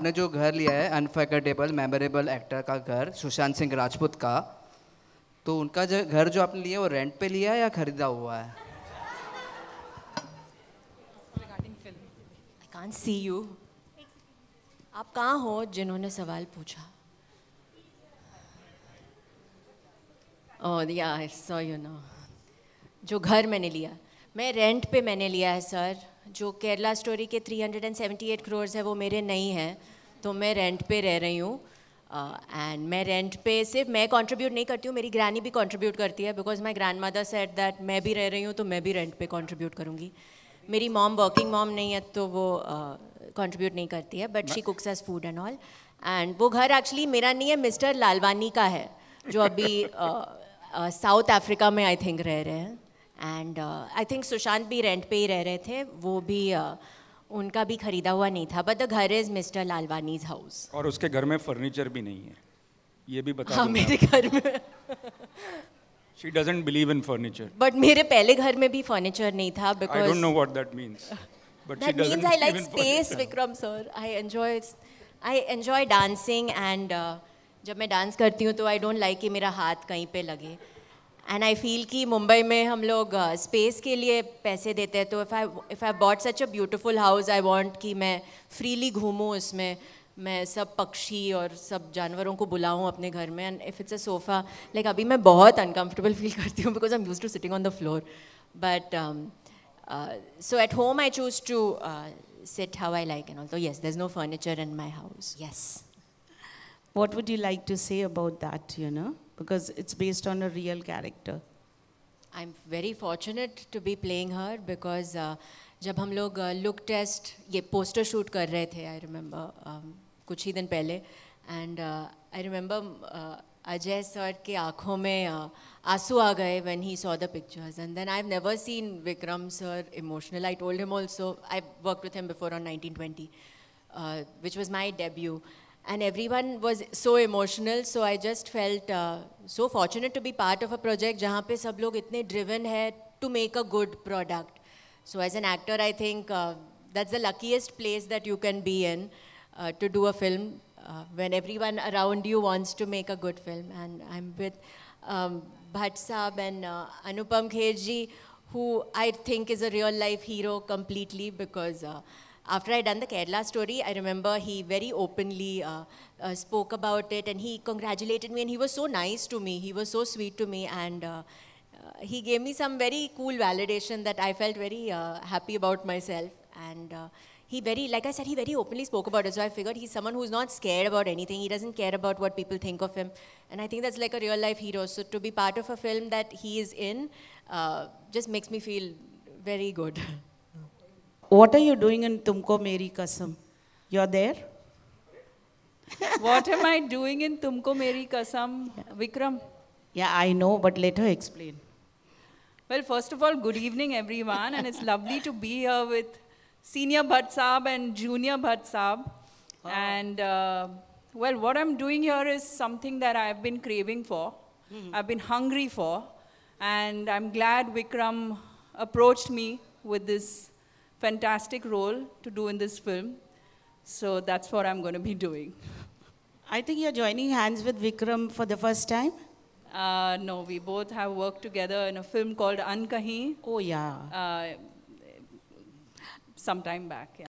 आपने जो घर लिया है अनफर्गेटेबल मेमोरेबल एक्टर का घर सुशांत सिंह राजपूत का तो उनका जो घर जो आपने लिया वो रेंट पे लिया है या खरीदा हुआ है सी यू आप कहाँ हो जिन्होंने सवाल पूछा या सो यू नो जो घर मैंने लिया मैं रेंट पे मैंने लिया है सर जो केरला स्टोरी के 378 करोड़ है वो मेरे नहीं हैं तो मैं रेंट पे रह रही हूँ एंड uh, मैं रेंट पे सिर्फ मैं कंट्रीब्यूट नहीं करती हूँ मेरी ग्रैनी भी कंट्रीब्यूट करती है because my grandmother said that मैं भी रह रही हूँ तो मैं भी रेंट पे कंट्रीब्यूट करूँगी मेरी मॉम वर्किंग मॉम नहीं है तो वो कंट्रीब्यूट uh, नहीं करती है but she cooks as food and all एंड वो घर एक्चुअली मेरा नहीं है मिस्टर लालवानी का है जो अभी साउथ uh, अफ्रीका uh, में आई थिंक रह रहे हैं एंड आई थिंक सुशांत भी रेंट पे ही रह रहे थे वो भी uh, उनका भी खरीदा हुआ नहीं था बट द घर इज मिस्टर लालवानीज हाउस और उसके घर में फर्नीचर भी नहीं है ये भी बता हाँ मेरे घर में she doesn't believe in furniture but मेरे पहले घर में भी फर्नीचर नहीं था because I don't know what that means but that means I like space Vikram sir I enjoy I enjoy dancing and जब मैं डांस करती हूँ तो आई डोंट लाइक कि मेरा हाथ कहीं पे लगे एंड आई फील कि मुंबई में हम लोग स्पेस uh, के लिए पैसे देते हैं तो if I if I bought such a beautiful house I want कि मैं फ्रीली घूमूँ उसमें मैं सब पक्षी और सब जानवरों को बुलाऊँ अपने घर में and if it's a sofa like अभी मैं बहुत अनकम्फर्टेबल फील करती हूँ because I am use to sitting on the floor but at home I choose to to how I like i all तो yes there is no furniture in my house yes what would you like to say about that you know because it's based on a real character. I'm very fortunate to be playing her because uh, जब हम लोग uh, look test ये poster shoot कर रहे थे, I remember um, कुछ ही दिन पहले, and uh, I remember Ajay sir के आँखों में आँसू आ गए when he saw the pictures, and then I've never seen Vikram sir emotional. I told him also i worked with him before on 1920, which was my debut and everyone was so emotional so i just felt uh, so fortunate to be part of a project jahan pe sab log itne driven hai to make a good product so as an actor i think uh, that's the luckiest place that you can be in uh, to do a film uh, when everyone around you wants to make a good film and i'm with um, bhat saab and uh, anupam kher who i think is a real life hero completely because uh, after I done the Kerala story, I remember he very openly uh, uh, spoke about it and he congratulated me and he was so nice to me. He was so sweet to me and uh, uh he gave me some very cool validation that I felt very uh, happy about myself. And uh, he very, like I said, he very openly spoke about it. So I figured he's someone who's not scared about anything. He doesn't care about what people think of him. And I think that's like a real life hero. So to be part of a film that he is in just makes me feel very good. what are you doing in Tumko Meri Kasam? You're there? what am I doing in Tumko Meri Kasam, Vikram? Yeah, I know, but let her explain. Well, first of all, good evening, everyone, and it's lovely to be here with Senior Bhatt Saab and Junior Bhatt Saab. And, uh, well, what I'm doing here is something that I've been craving for, mm. I've been hungry for, and I'm glad Vikram approached me with this fantastic role to do in this film. So that's what I'm going to be doing. I think you're joining hands with Vikram for the first time. Uh, no, we both have worked together in a film called Ankahi. Oh yeah. Uh, some time back. Yeah.